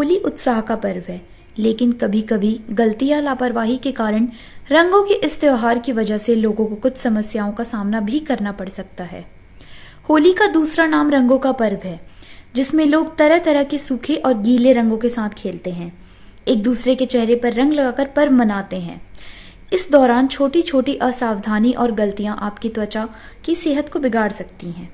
होली उत्साह का पर्व है लेकिन कभी कभी गलती या लापरवाही के कारण रंगों के इस त्योहार की वजह से लोगों को कुछ समस्याओं का सामना भी करना पड़ सकता है होली का दूसरा नाम रंगों का पर्व है जिसमें लोग तरह तरह के सूखे और गीले रंगों के साथ खेलते हैं एक दूसरे के चेहरे पर रंग लगाकर पर्व मनाते हैं इस दौरान छोटी छोटी असावधानी और गलतियां आपकी त्वचा की सेहत को बिगाड़ सकती हैं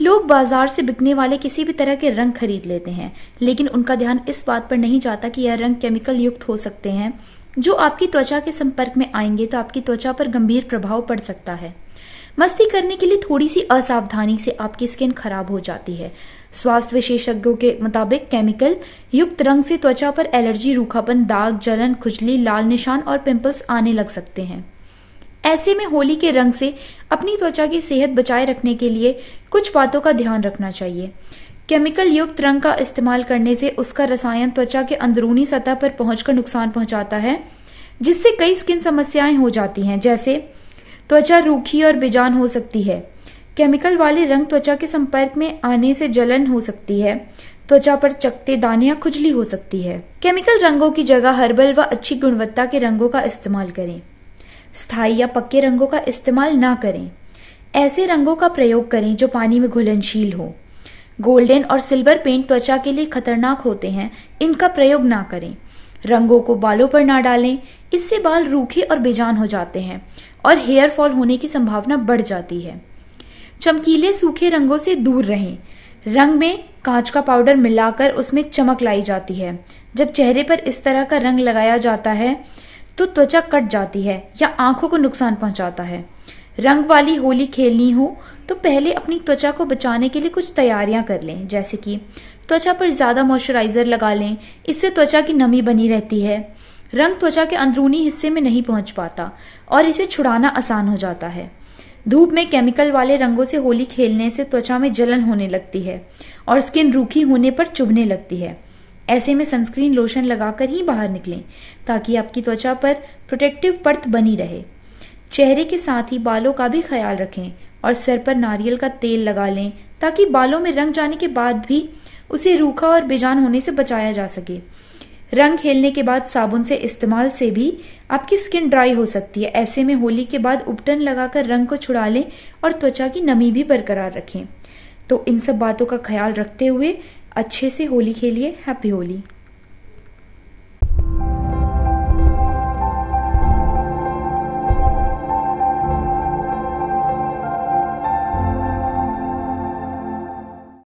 लोग बाजार से बिकने वाले किसी भी तरह के रंग खरीद लेते हैं लेकिन उनका ध्यान इस बात पर नहीं जाता कि यह रंग केमिकल युक्त हो सकते हैं जो आपकी त्वचा के संपर्क में आएंगे तो आपकी त्वचा पर गंभीर प्रभाव पड़ सकता है मस्ती करने के लिए थोड़ी सी असावधानी से आपकी स्किन खराब हो जाती है स्वास्थ्य विशेषज्ञों के मुताबिक केमिकल युक्त रंग से त्वचा पर एलर्जी रूखापन दाग जलन खुजली लाल निशान और पिंपल्स आने लग सकते हैं ऐसे में होली के रंग से अपनी त्वचा की सेहत बचाए रखने के लिए कुछ बातों का ध्यान रखना चाहिए केमिकल युक्त रंग का इस्तेमाल करने से उसका रसायन त्वचा के अंदरूनी सतह पर पहुंचकर नुकसान पहुंचाता है जिससे कई स्किन समस्याएं हो जाती हैं जैसे त्वचा रूखी और बेजान हो सकती है केमिकल वाले रंग त्वचा के संपर्क में आने से जलन हो सकती है त्वचा पर चकते दाने या खुजली हो सकती है केमिकल रंगों की जगह हर्बल व अच्छी गुणवत्ता के रंगों का इस्तेमाल करें स्थायी या पक्के रंगों का इस्तेमाल ना करें ऐसे रंगों का प्रयोग करें जो पानी में घुलनशील हो गोल्डन और सिल्वर पेंट त्वचा के लिए खतरनाक होते हैं इनका प्रयोग ना करें रंगों को बालों पर ना डालें इससे बाल रूखे और बेजान हो जाते हैं और हेयर फॉल होने की संभावना बढ़ जाती है चमकीले सूखे रंगों से दूर रहें रंग में कांच का पाउडर मिलाकर उसमें चमक लाई जाती है जब चेहरे पर इस तरह का रंग लगाया जाता है तो त्वचा कट जाती है या आंखों को नुकसान पहुंचाता है रंग वाली होली खेलनी हो तो पहले अपनी त्वचा को बचाने के लिए कुछ तैयारियां कर लें जैसे कि त्वचा पर ज़्यादा मॉइस्चराइज़र लगा लें इससे त्वचा की नमी बनी रहती है रंग त्वचा के अंदरूनी हिस्से में नहीं पहुंच पाता और इसे छुड़ाना आसान हो जाता है धूप में केमिकल वाले रंगों से होली खेलने से त्वचा में जलन होने लगती है और स्किन रूखी होने पर चुभने लगती है ऐसे में सनस्क्रीन लोशन लगाकर ही बाहर निकलें ताकि आपकी त्वचा पर प्रोटेक्टिव पर्थ बनी रहे चेहरे के साथ ही बालों का भी ख्याल रखें और सर पर नारियल का तेल लगा लें ताकि बालों में रंग जाने के बाद भी उसे रूखा और बेजान होने से बचाया जा सके रंग खेलने के बाद साबुन से इस्तेमाल से भी आपकी स्किन ड्राई हो सकती है ऐसे में होली के बाद उपटन लगाकर रंग को छुड़ा लें और त्वचा की नमी भी बरकरार रखें तो इन सब बातों का ख्याल रखते हुए अच्छे से होली खेलिए हैप्पी होली